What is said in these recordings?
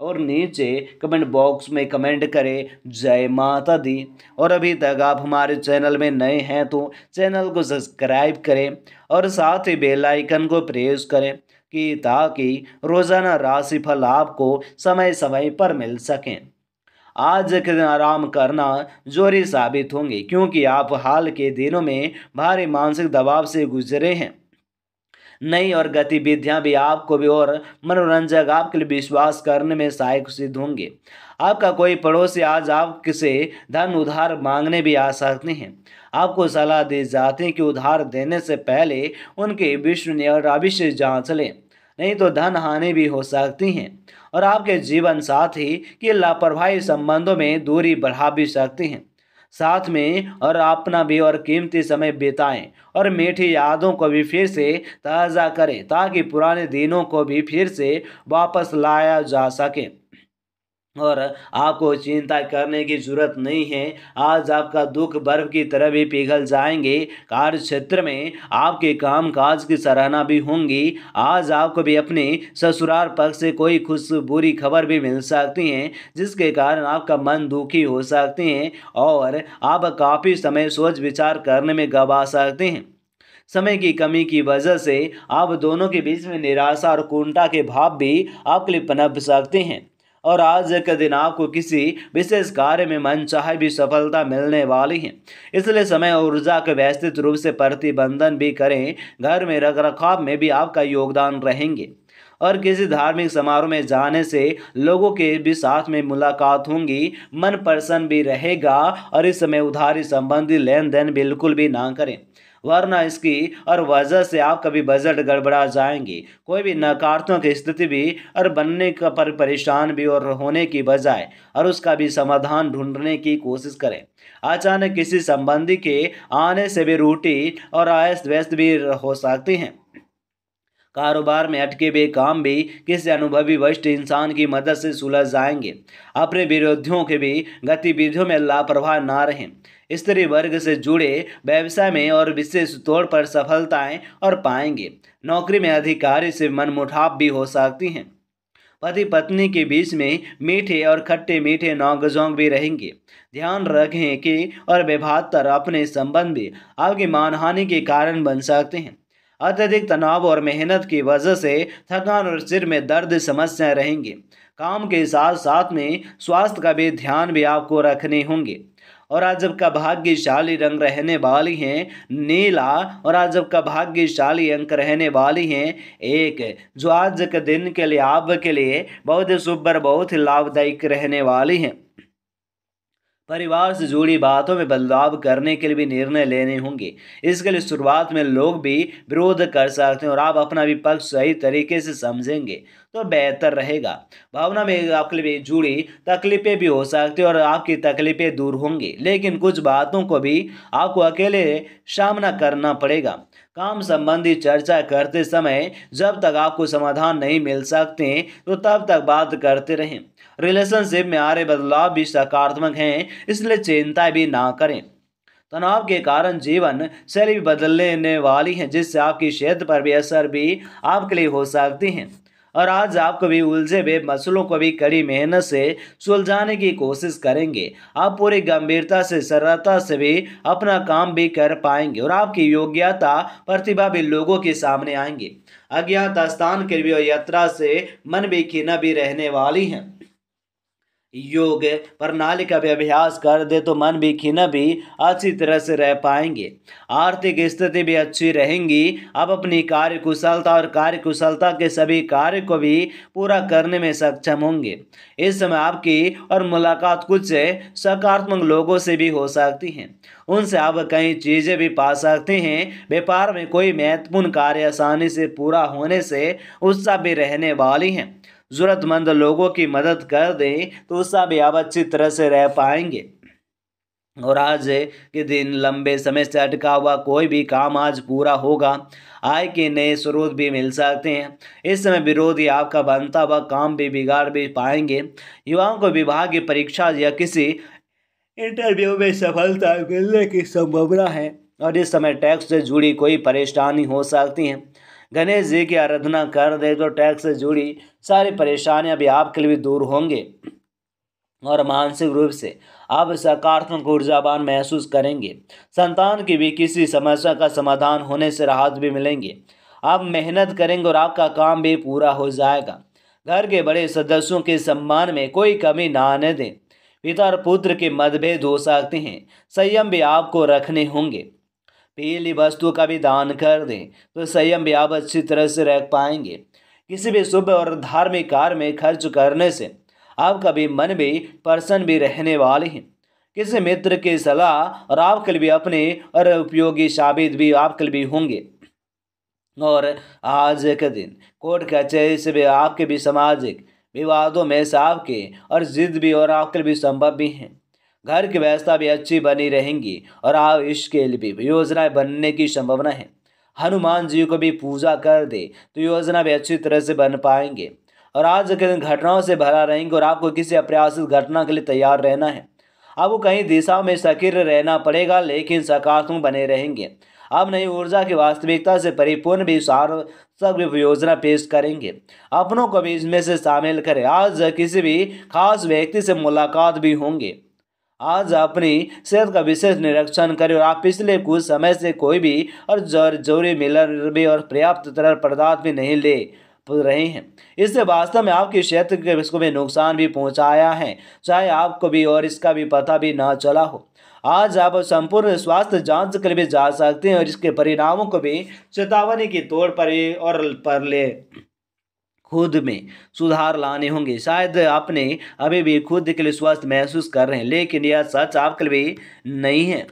और नीचे comment box में कमेंट करें जय माता दी और अभी तक आप हमारे चैनल में नए हैं तो चैनल को सब्सक्राइब करें और साथ ही बेल आइकन को प्रेस करें कि ताकि रोज़ाना राशिफल आपको समय समय पर मिल सकें आज के दिन आराम करना जोरी साबित होंगे क्योंकि आप हाल के दिनों में भारी मानसिक दबाव से गुजरे हैं नई और गतिविधियाँ भी आपको भी और मनोरंजक आपके लिए विश्वास करने में सहायक सिद्ध होंगे आपका कोई पड़ोसी आज आपसे धन उधार मांगने भी आ सकते हैं आपको सलाह दी जाती है कि उधार देने से पहले उनके विश्वनीय और अविश्य जाँच लें नहीं तो धन हानि भी हो सकती हैं और आपके जीवन साथी की लापरवाही संबंधों में दूरी बढ़ा भी सकती हैं साथ में और अपना भी और कीमती समय बिताएं और मीठी यादों को भी फिर से ताज़ा करें ताकि पुराने दिनों को भी फिर से वापस लाया जा सके और आपको चिंता करने की जरूरत नहीं है आज आपका दुख बर्फ की तरह भी पिघल जाएंगे कार्य क्षेत्र में आपके काम काज की सराहना भी होंगी आज आपको भी अपने ससुराल पक्ष से कोई खुश बुरी खबर भी मिल सकती है जिसके कारण आपका मन दुखी हो सकते हैं और आप काफ़ी समय सोच विचार करने में गवा सकते हैं समय की कमी की वजह से आप दोनों के बीच में निराशा और कुंठा के भाव भी आपके लिए पनप सकते हैं और आज के दिन आपको किसी विशेष कार्य में मन चाहे भी सफलता मिलने वाली है इसलिए समय और ऊर्जा के व्यवस्थित रूप से प्रतिबंधन भी करें घर में रख रखाव में भी आपका योगदान रहेंगे और किसी धार्मिक समारोह में जाने से लोगों के भी साथ में मुलाकात होंगी मन प्रसन्न भी रहेगा और इस समय उधारी संबंधी लेन देन बिल्कुल भी ना करें वरना इसकी और वजह से आप कभी बजट गड़बड़ा जाएंगे कोई भी नकारात्मक स्थिति भी और बनने का पर परेशान भी और होने की बजाय और उसका भी समाधान ढूंढने की कोशिश करें अचानक किसी संबंधी के आने से भी रूटी और आयस व्यस्त भी हो सकती हैं कारोबार में अटके हुए काम भी किसी अनुभवी वरिष्ठ इंसान की मदद से सुलझ जाएंगे अपने विरोधियों के भी गतिविधियों में लापरवाह ना रहें स्त्री वर्ग से जुड़े व्यवसाय में और विशेष तौर पर सफलताएं और पाएंगे नौकरी में अधिकारी से मनमुठाप भी हो सकती हैं पति पत्नी के बीच में मीठे और खट्टे मीठे नौगजोंग भी रहेंगे ध्यान रखें कि और विभाग अपने संबंध भी आपकी मानहानि के कारण बन सकते हैं अत्यधिक तनाव और मेहनत की वजह से थकान और सिर में दर्द समस्याएं रहेंगी काम के साथ साथ में स्वास्थ्य का भी ध्यान भी आपको रखने होंगे और आज आपका भाग्यशाली रंग रहने वाली हैं नीला और आज आपका भाग्यशाली अंक रहने वाली हैं एक जो आज के दिन के लिए आपके लिए बहुत शुभ और बहुत लाभदायक रहने वाली हैं परिवार से जुड़ी बातों में बदलाव करने के लिए भी निर्णय लेने होंगे इसके लिए शुरुआत में लोग भी विरोध कर सकते हैं और आप अपना भी पक्ष सही तरीके से समझेंगे तो बेहतर रहेगा भावना में आपके लिए जुड़ी तकलीफें भी हो सकती हैं और आपकी तकलीफें दूर होंगी लेकिन कुछ बातों को भी आपको अकेले सामना करना पड़ेगा काम संबंधी चर्चा करते समय जब तक आपको समाधान नहीं मिल सकते तो तब तक बात करते रहें रिलेशनशिप में आ रहे बदलाव भी सकारात्मक हैं इसलिए चिंता भी ना करें तनाव के कारण जीवन शैली भी बदलने वाली है जिससे आपकी सेहत पर भी असर भी आपके लिए हो सकती हैं और आज आपको भी उलझे हुए मसलों को भी कड़ी मेहनत से सुलझाने की कोशिश करेंगे आप पूरी गंभीरता से सरलता से भी अपना काम भी कर पाएंगे और आपकी योग्यता प्रतिभा भी लोगों के सामने आएंगे अज्ञात स्थान के भी यात्रा से मन भी खीना भी रहने वाली हैं योग प्रणाली का भी अभ्यास कर दे तो मन भी खिन भी अच्छी तरह से रह पाएंगे आर्थिक स्थिति भी अच्छी रहेंगी आप अपनी कार्य कुशलता और कार्य कुशलता के सभी कार्य को भी पूरा करने में सक्षम होंगे इस समय आपकी और मुलाकात कुछ सकारात्मक लोगों से भी हो सकती हैं उनसे आप कई चीज़ें भी पा सकते हैं व्यापार में कोई महत्वपूर्ण कार्य आसानी से पूरा होने से उत्साह भी रहने वाली हैं ज़रूरतमंद लोगों की मदद कर दें तो सब आप अच्छी तरह से रह पाएंगे और आज के दिन लंबे समय से अटका हुआ कोई भी काम आज पूरा होगा आय के नए स्रोत भी मिल सकते हैं इस समय विरोधी आपका बनता हुआ काम भी बिगाड़ भी पाएंगे युवाओं को विभाग की परीक्षा या किसी इंटरव्यू में सफलता मिलने की संभावना है और इस समय टैक्स से जुड़ी कोई परेशानी हो सकती है गणेश जी की आराधना कर दे तो टैक्स से जुड़ी सारी परेशानियां भी आपके लिए दूर होंगे और मानसिक रूप से आप सकारात्मक ऊर्जावान महसूस करेंगे संतान की भी किसी समस्या का समाधान होने से राहत भी मिलेंगे आप मेहनत करेंगे और आपका काम भी पूरा हो जाएगा घर के बड़े सदस्यों के सम्मान में कोई कमी ना आने दें पिता और पुत्र के मतभेद हो सकते हैं संयम भी आपको रखने होंगे पीली वस्तु का भी दान कर दें तो संयम भी आप अच्छी तरह से रख पाएंगे किसी भी शुभ और धार्मिक कार्य में खर्च करने से आपका भी मन भी प्रसन्न भी रहने वाले हैं किसी मित्र की सलाह और आपके लिए भी अपने और उपयोगी साबित भी आपके लिए भी होंगे और आज के दिन कोर्ट कचहरी से भी आपके भी सामाजिक विवादों में से आपके और जिद भी और आपके लिए भी संभव भी हैं घर की व्यवस्था भी अच्छी बनी रहेंगी और आप इसके लिए भी योजनाएं बनने की संभावना है हनुमान जी को भी पूजा कर दे तो योजना भी अच्छी तरह से बन पाएंगे और आज के दिन घटनाओं से भरा रहेंगे और आपको किसी अप्रयासित घटना के लिए तैयार रहना है आपको कहीं दिशा में सक्रिय रहना पड़ेगा लेकिन सकारात्मक बने रहेंगे आप नई ऊर्जा की वास्तविकता से परिपूर्ण भी सार्थक योजना पेश करेंगे अपनों को भी इसमें से शामिल करें आज किसी भी खास व्यक्ति से मुलाकात भी होंगे आज अपनी सेहत का विशेष निरीक्षण करें और आप पिछले कुछ समय से कोई भी और जरूरी भी और पर्याप्त तरह पदार्थ भी नहीं ले रहे हैं इससे वास्तव में आपकी क्षेत्र के इसको भी नुकसान भी पहुंचाया है चाहे आपको भी और इसका भी पता भी ना चला हो आज आप संपूर्ण स्वास्थ्य जांच के लिए भी जा सकते हैं और इसके परिणामों को भी चेतावनी के तौर पर और पर ले खुद में सुधार लाने होंगे शायद आपने अभी भी खुद के लिए स्वस्थ महसूस कर रहे हैं लेकिन यह सच आपके लिए नहीं है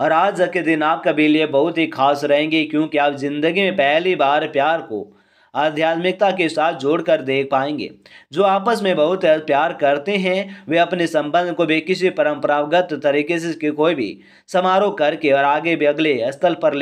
और आज के दिन आपका भी लिए बहुत ही खास रहेंगे क्योंकि आप जिंदगी में पहली बार प्यार को आध्यात्मिकता के साथ जोड़कर देख पाएंगे जो आपस में बहुत प्यार करते हैं वे अपने संबंध को भी किसी परंपरागत तरीके से कोई भी समारोह करके और आगे भी अगले स्थल पर ले